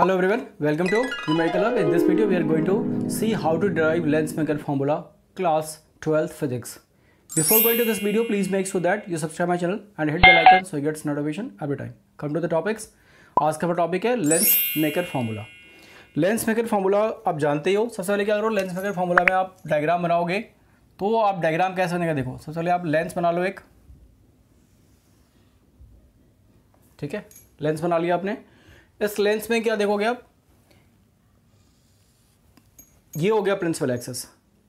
Hello everyone, welcome to Numerical Lab. In this video, we are going to see how to derive LensMaker formula class 12 physics. Before going to this video, please make sure that you subscribe my channel and hit the icon so you get notification every time. Come to the topics. आज का topic है lens maker formula lens maker formula आप जानते ही हो सबसे पहले क्या करो लेंस मेकर फार्मूला में आप डायग्राम बनाओगे तो आप डायग्राम कैसे बनेगा देखो सबसे पहले आप लेंस बना लो एक ठीक है लेंस बना लिया आपने इस लेंस में क्या देखोगे आप ये हो गया प्रिंसिपल एक्सेस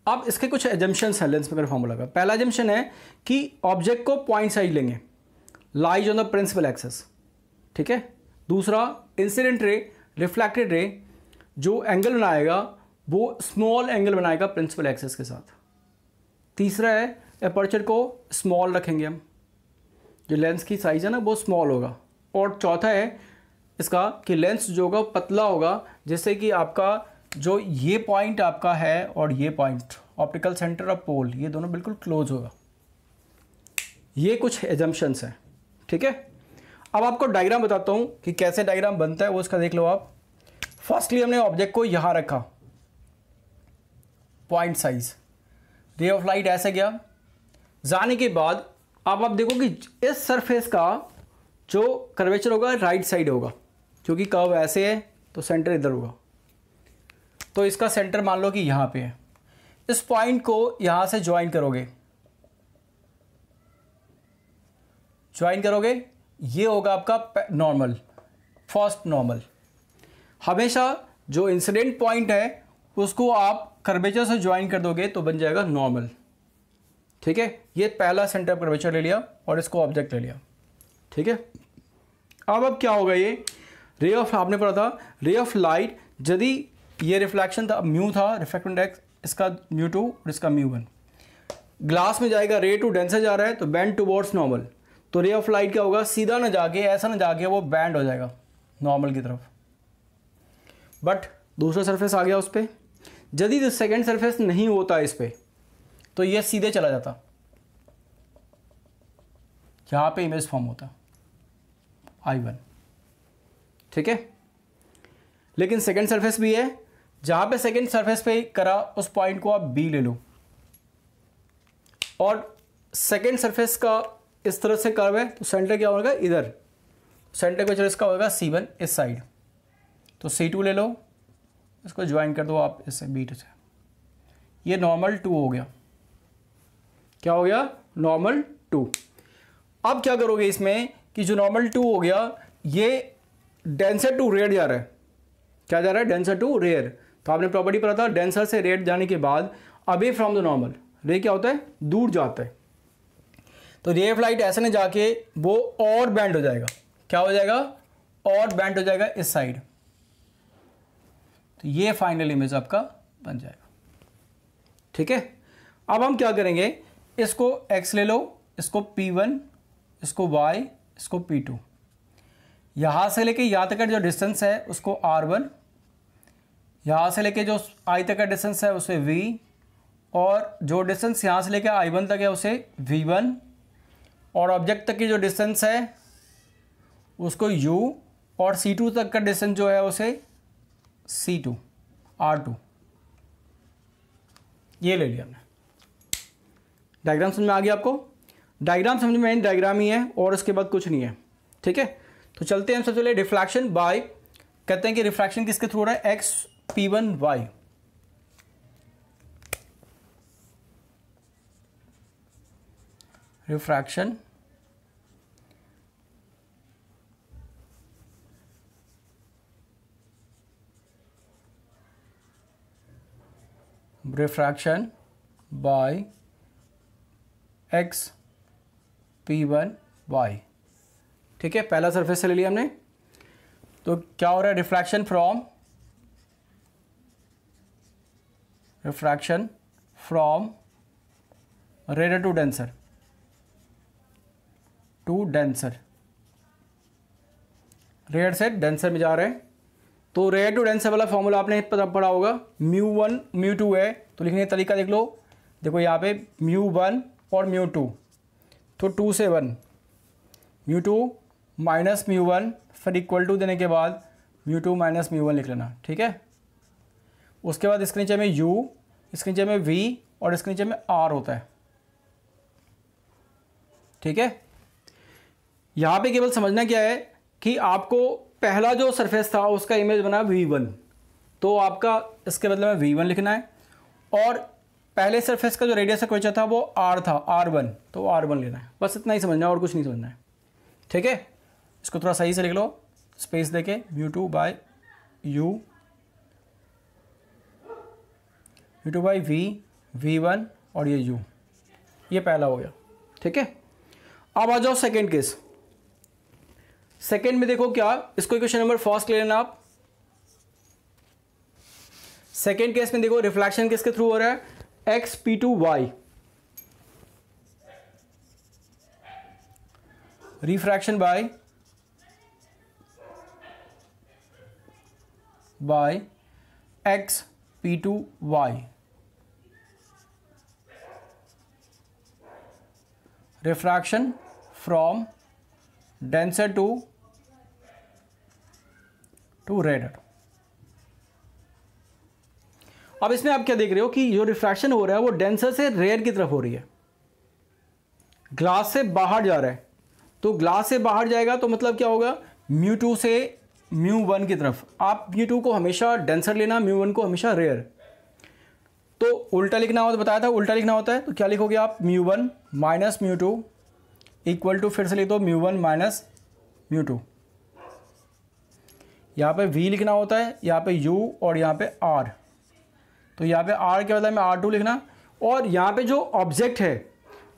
अब इसके कुछ एजम्पन्स हैं लेंस में मेकर फॉर्मूला का पहला एजम्पन है कि ऑब्जेक्ट को पॉइंट साइज लेंगे lies on the principal axis ठीक है दूसरा इंसिडेंट रे रिफ्लेक्टेड रे जो एंगल बनाएगा वो स्मॉल एंगल बनाएगा प्रिंसिपल एक्सेस के साथ तीसरा है अपर्चर को स्मॉल रखेंगे हम जो लेंस की साइज़ है ना वो स्मॉल होगा और चौथा है इसका कि लेंस जो होगा पतला होगा जैसे कि आपका जो ये पॉइंट आपका है और ये पॉइंट ऑप्टिकल सेंटर और पोल ये दोनों बिल्कुल क्लोज होगा ये कुछ एजम्पन्स हैं ठीक है अब आपको डायग्राम बताता हूँ कि कैसे डायग्राम बनता है वो इसका देख लो आप फर्स्टली हमने ऑब्जेक्ट को यहाँ रखा point size ray of light ऐसे गया जाने के बाद अब आप देखो कि इस सरफेस का जो कर्वेचर होगा राइट साइड होगा क्योंकि कर्व ऐसे है तो सेंटर इधर होगा तो इसका सेंटर मान लो कि यहाँ पे है इस पॉइंट को यहाँ से ज्वाइन करोगे ज्वाइन करोगे ये होगा आपका नॉर्मल फर्स्ट नॉर्मल हमेशा जो इंसिडेंट पॉइंट है उसको आप कर्वेचर से ज्वाइन कर दोगे तो बन जाएगा नॉर्मल ठीक है ये पहला सेंटर कर्वेचर ले लिया और इसको ऑब्जेक्ट ले लिया ठीक है अब अब क्या होगा ये रे ऑफ आपने पढ़ा था रे ऑफ लाइट यदि ये रिफ्लेक्शन था म्यू था रिफ्लेक्ट इंडेक्स इसका म्यू टू और इसका म्यू वन ग्लास में जाएगा रे टू डेंसर जा रहा है तो बैंड टू बोर्ड्स नॉर्मल तो रे ऑफ लाइट क्या होगा सीधा ना जाके ऐसा ना जाके वो बैंड हो जाएगा नॉर्मल की तरफ बट दूसरा सरफेस आ गया उस पर यदि सेकेंड सरफेस नहीं होता इस पर तो यह सीधे चला जाता यहाँ पे इमेज फॉर्म होता आई वन ठीक है लेकिन सेकेंड सर्फेस भी है जहां पे सेकेंड सर्फेस पे करा उस पॉइंट को आप बी ले लो और सेकेंड सर्फेस का इस तरह से कर्व है तो सेंटर क्या होगा इधर सेंटर का चलो इसका होगा सी वन इस साइड तो सी टू ले लो इसको ज्वाइन कर दो आप इससे बी से ये नॉर्मल टू हो गया क्या हो गया नॉर्मल टू अब क्या करोगे इसमें कि जो नॉर्मल टू हो गया ये डेंसर टू रेयर जा रहा है क्या जा रहा है डेंसर टू रेयर तो आपने प्रॉपर्टी पढ़ा था डेंसर से रेयर जाने के बाद अवे फ्रॉम द नॉर्मल रे क्या होता है दूर जाता है तो रेयर फ्लाइट ऐसे नहीं जाके वो और बैंड हो जाएगा क्या हो जाएगा और बैंड हो जाएगा इस साइड तो ये फाइनल इमेज आपका बन जाएगा ठीक है अब हम क्या करेंगे इसको एक्स ले लो इसको पी वन इसको वाई इसको पी टू यहाँ से लेके यहाँ तक का जो डिस्टेंस है उसको आर वन यहाँ से लेके जो आई तक का डिस्टेंस है उसे वी और जो डिस्टेंस यहाँ से लेके आई वन तक है उसे वी वन और ऑब्जेक्ट तक की जो डिस्टेंस है उसको यू और सी टू तक का डिस्टेंस जो है उसे सी टू आर टू ये ले लिया हमने डायग्राम समझ में आ गया आपको डायग्राम समझ में डायग्राम ही है और उसके बाद कुछ नहीं है ठीक है तो चलते हैं हम सबसे पहले रिफ्लैक्शन बाय कहते हैं कि रिफ्रैक्शन किसके थ्रू हो रहा है X P one Y refraction refraction by X P one Y ठीक है पहला सरफेस से ले लिया हमने तो क्या हो रहा है रिफ्रैक्शन फ्रॉम रिफ्रैक्शन फ्रॉम रेडर to denser to denser rare से डेंसर में जा रहे हैं तो रेड टू डेंसर वाला फॉर्मूला आपने पता पढ़ा होगा म्यू वन म्यू टू है तो लिखने का तरीका देख लो देखो यहाँ पे म्यू वन और म्यू टू तो टू से one mu two minus mu one फिर इक्वल टू देने के बाद mu two minus mu one लिख लेना ठीक है उसके बाद इसके नीचे में यू इसके नीचे में वी और इसके नीचे में आर होता है ठीक है यहाँ पे केवल समझना क्या है कि आपको पहला जो सरफेस था उसका इमेज बना वी वन तो आपका इसके बदले में वी वन लिखना है और पहले सरफेस का जो रेडियस क्वेश्चन था वो आर था आर वन तो आर वन लेना है बस इतना ही समझना है और कुछ नहीं समझना है ठीक है इसको थोड़ा सही से लिख लो स्पेस देके mu two by u u two by v v one और ये यू ये पहला हो गया ठीक है अब आ जाओ सेकेंड केस सेकेंड में देखो क्या इसको क्वेश्चन नंबर फर्स्ट ले लेना आप सेकेंड केस में देखो रिफ्लेक्शन किसके थ्रू हो रहा है X P two Y refraction by by X P two Y refraction from denser to to रेडर अब इसमें आप क्या देख रहे हो कि जो रिफ्रैक्शन हो रहा है वो डेंसर से रेयर की तरफ हो रही है ग्लास से बाहर जा रहा है तो ग्लास से बाहर जाएगा तो मतलब क्या होगा म्यू टू से म्यू वन की तरफ आप म्यू टू को हमेशा डेंसर लेना म्यू वन को हमेशा रेयर तो उल्टा लिखना हो तो बताया था उल्टा लिखना होता है तो क्या लिखोगे आप mu one minus mu two equal to फिर से लिख दो mu one minus mu two यहाँ पे वी लिखना होता है यहाँ पे यू और यहाँ पे आर तो यहाँ पे आर के बताया मैं आर टू लिखना और यहाँ पे जो ऑब्जेक्ट है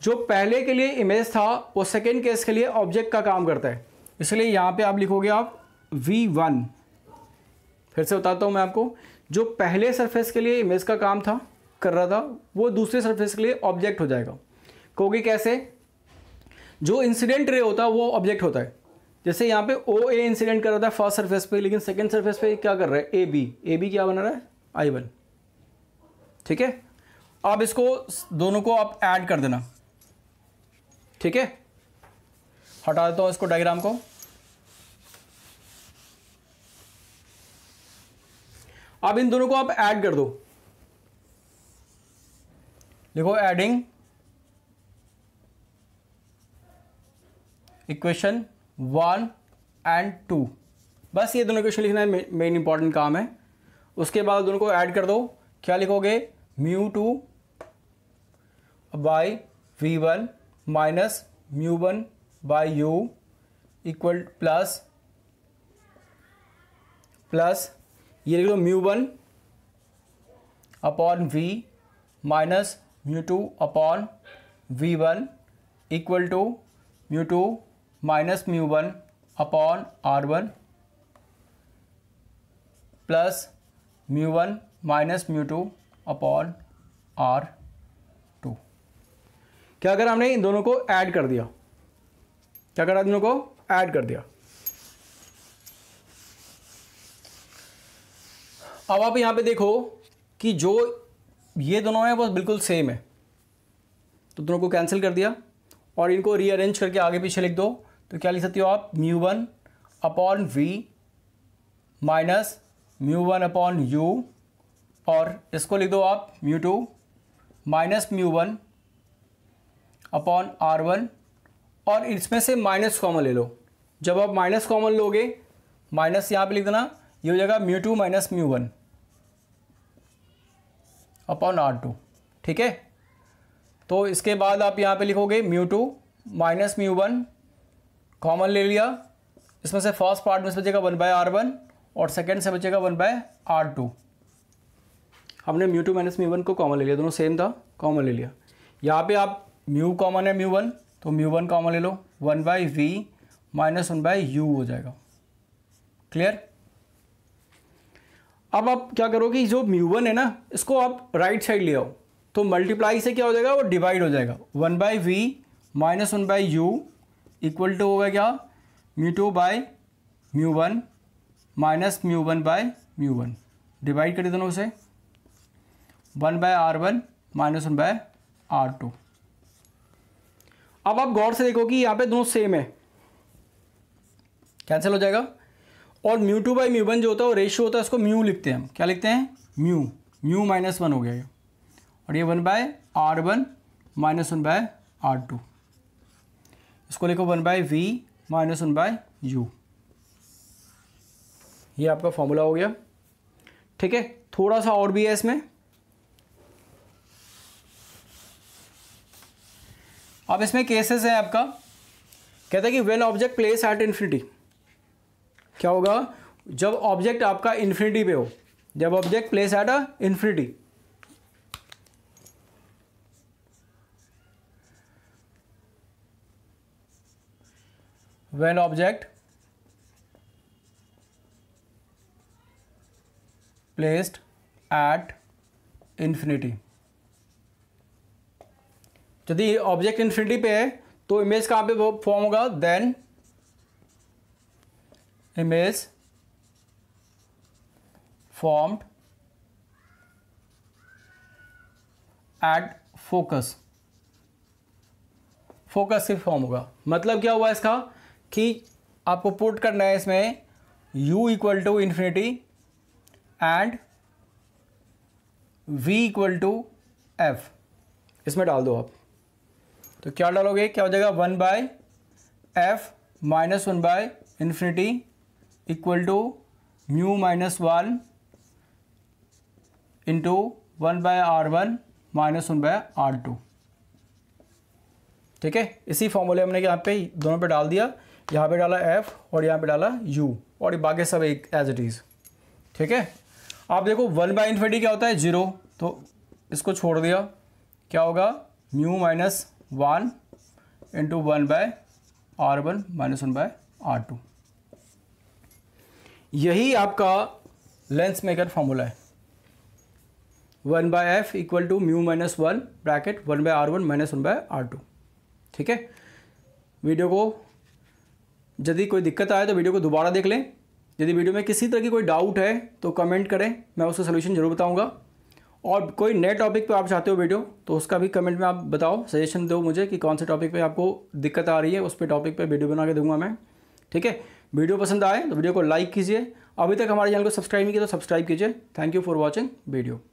जो पहले के लिए इमेज था वो सेकेंड केस के लिए ऑब्जेक्ट का काम करता है इसलिए यहाँ पे आप लिखोगे आप वी वन फिर से बताता हूँ मैं आपको जो पहले सरफेस के लिए इमेज का काम था कर रहा था वो दूसरे सरफेस के लिए ऑब्जेक्ट हो जाएगा कहोगे कैसे जो इंसिडेंट रे होता है वो ऑब्जेक्ट होता है जैसे यहाँ पे ओ ए इंसिडेंट कर रहा था फर्स्ट सरफेस पे लेकिन सेकेंड सरफेस पे क्या कर रहा है ए बी ए बी क्या बना रहा है आई वन ठीक है अब इसको दोनों को आप ऐड कर देना ठीक है हटा देता हूँ इसको डायग्राम को अब इन दोनों को आप ऐड कर दो लिखो adding equation one and two बस ये दोनों क्वेश्चन लिखना है मेन इंपॉर्टेंट काम है उसके बाद दोनों को ऐड कर दो क्या लिखोगे mu two by v one minus mu one by u equal plus plus ये लिख लो mu one upon v minus mu two upon v one equal to mu two minus mu one upon R one plus mu one minus mu two upon R two क्या अगर हमने इन दोनों को add कर दिया क्या करा दोनों को ऐड कर दिया अब आप यहाँ पे देखो कि जो ये दोनों हैं वो बिल्कुल सेम है तो दोनों को कैंसिल कर दिया और इनको रीअरेंज करके आगे पीछे लिख दो तो क्या लिख सकते हो आप mu one upon v minus mu one upon u और इसको लिख दो आप mu two minus mu one upon R one और इसमें से माइनस कॉमन ले लो जब आप माइनस कॉमन लोगे माइनस यहाँ पे लिख देना ये हो जाएगा mu two minus mu one upon R two ठीक है तो इसके बाद आप यहाँ पे लिखोगे mu two minus mu one common ले लिया इसमें से फर्स्ट पार्ट में से बचेगा वन बाय आर वन और सेकेंड से बचेगा वन बाय आर टू हमने mu two minus mu one को कॉमन ले लिया दोनों सेम था कॉमन ले लिया यहाँ पे आप म्यू कॉमन है म्यू वन तो म्यू वन कॉमन ले लो one by v minus one by u हो जाएगा क्लियर अब आप क्या करोगे जो म्यू वन है ना इसको आप राइट साइड ले आओ तो मल्टीप्लाई से क्या हो जाएगा वो डिवाइड हो जाएगा one by v minus one by u equal to होगा क्या mu two by mu one minus mu one by mu one divide कर दोनों से one by R one minus one by R two अब आप गौर से देखो कि यहाँ पे दोनों सेम है कैंसिल हो जाएगा और mu two by mu one जो होता है वो रेशियो होता है उसको म्यू लिखते हैं हम क्या लिखते हैं म्यू म्यू माइनस वन हो गया ये और ये one by R one minus one by R two इसको लिखो one by v minus one by u ये आपका फॉर्मूला हो गया ठीक है थोड़ा सा और भी है इसमें अब इसमें केसेस है आपका कहता है कि when object place at infinity क्या होगा जब ऑब्जेक्ट आपका इन्फिनिटी पे हो जब object place at a infinity when object placed at infinity यदि ऑब्जेक्ट इन्फिनिटी पे है तो इमेज कहाँ पे फॉर्म होगा then image formed at focus focus से फॉर्म होगा मतलब क्या हुआ इसका कि आपको पुट करना है इसमें u equal to infinity and v equal to f इसमें डाल दो आप तो क्या डालोगे क्या हो जाएगा one by f minus one by infinity equal to mu minus one into one by R one minus one by R two ठीक है इसी फॉर्मूले हमने यहाँ पे दोनों पे डाल दिया यहाँ पे डाला एफ और यहाँ पे डाला यू और ये बाकी सब एक एज इट इज़ ठीक है आप देखो वन बाय इन्फिनिटी क्या होता है जीरो तो इसको छोड़ दिया क्या होगा mu minus one into one by R one minus one by R two यही आपका लेंस मेकर फॉर्मूला है one by f equal to mu minus one bracket one by R one minus one by R two ठीक है video को यदि कोई दिक्कत आए तो वीडियो को दोबारा देख लें यदि वीडियो में किसी तरह की कोई डाउट है तो कमेंट करें मैं उसका सोल्यूशन ज़रूर बताऊँगा और कोई नए टॉपिक पर आप चाहते हो वीडियो तो उसका भी कमेंट में आप बताओ सजेशन दो मुझे कि कौन से टॉपिक पर आपको दिक्कत आ रही है उस पर टॉपिक पर वीडियो बना के दूंगा मैं ठीक है वीडियो पसंद आए तो वीडियो को लाइक कीजिए अभी तक हमारे चैनल को सब्सक्राइब नहीं किया तो सब्सक्राइब कीजिए thank you for watching video